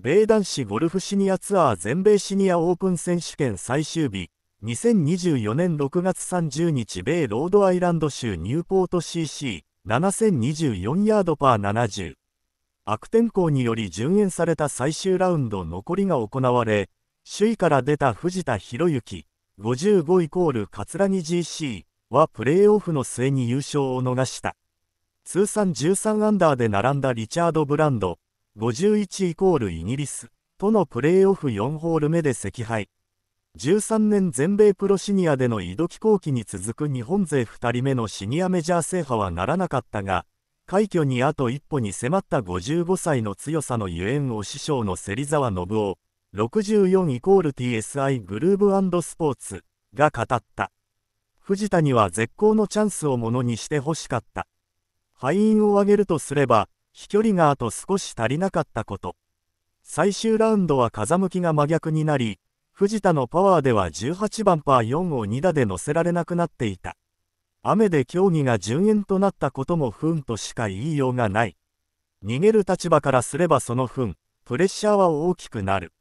米男子ゴルフシニアツアー全米シニアオープン選手権最終日2024年6月30日米ロードアイランド州ニューポート CC7024 ヤードパー70悪天候により順延された最終ラウンド残りが行われ首位から出た藤田博之55イコール桂木 GC はプレーオフの末に優勝を逃した通算13アンダーで並んだリチャード・ブランド51イコールイギリスとのプレーオフ4ホール目で惜敗13年全米プロシニアでの井戸飛行機に続く日本勢2人目のシニアメジャー制覇はならなかったが快挙にあと一歩に迫った55歳の強さのゆえんを師匠の芹沢信夫64イコール TSI グルーブスポーツが語った藤田には絶好のチャンスをものにしてほしかった敗因を挙げるとすれば飛距離があと少し足りなかったこと。最終ラウンドは風向きが真逆になり、藤田のパワーでは18番パー4を2打で乗せられなくなっていた。雨で競技が順延となったことも不運としか言いようがない。逃げる立場からすればその不運、プレッシャーは大きくなる。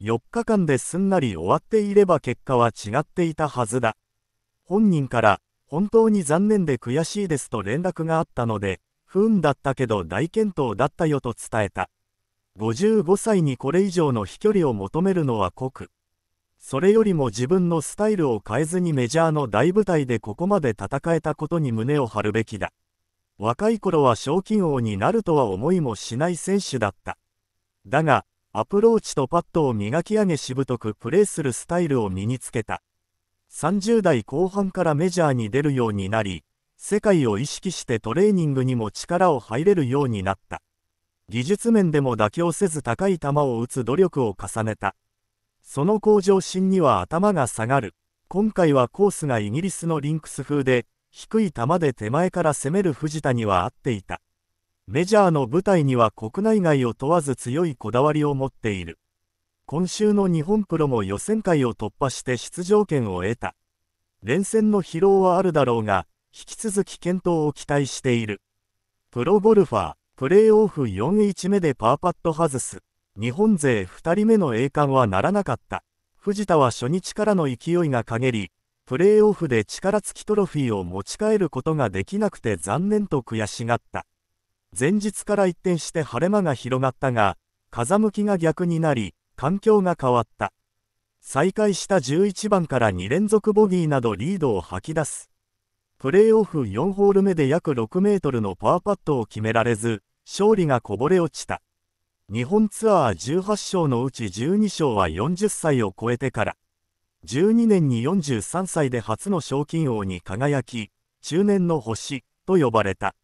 4日間ですんなり終わっていれば結果は違っていたはずだ。本人から、本当に残念で悔しいですと連絡があったので、不運だったけど大健闘だったよと伝えた。55歳にこれ以上の飛距離を求めるのは酷。それよりも自分のスタイルを変えずにメジャーの大舞台でここまで戦えたことに胸を張るべきだ。若い頃は賞金王になるとは思いもしない選手だった。だが、アプローチとパットを磨き上げしぶとくプレーするスタイルを身につけた。30代後半からメジャーに出るようになり、世界を意識してトレーニングにも力を入れるようになった。技術面でも妥協せず高い球を打つ努力を重ねた。その向上心には頭が下がる。今回はコースがイギリスのリンクス風で、低い球で手前から攻める藤田には合っていた。メジャーの舞台には国内外を問わず強いこだわりを持っている。今週の日本プロも予選会を突破して出場権を得た。連戦の疲労はあるだろうが、引き続き検討を期待している。プロゴルファー、プレーオフ4 1目でパーパット外す。日本勢2人目の栄冠はならなかった。藤田は初日からの勢いが陰り、プレーオフで力尽きトロフィーを持ち帰ることができなくて残念と悔しがった。前日から一転して晴れ間が広がったが、風向きが逆になり、環境が変わった。再開した11番から2連続ボギーなどリードを吐き出す。プレーオフ4ホール目で約6メートルのパーパットを決められず、勝利がこぼれ落ちた。日本ツアー18勝のうち12勝は40歳を超えてから、12年に43歳で初の賞金王に輝き、中年の星と呼ばれた。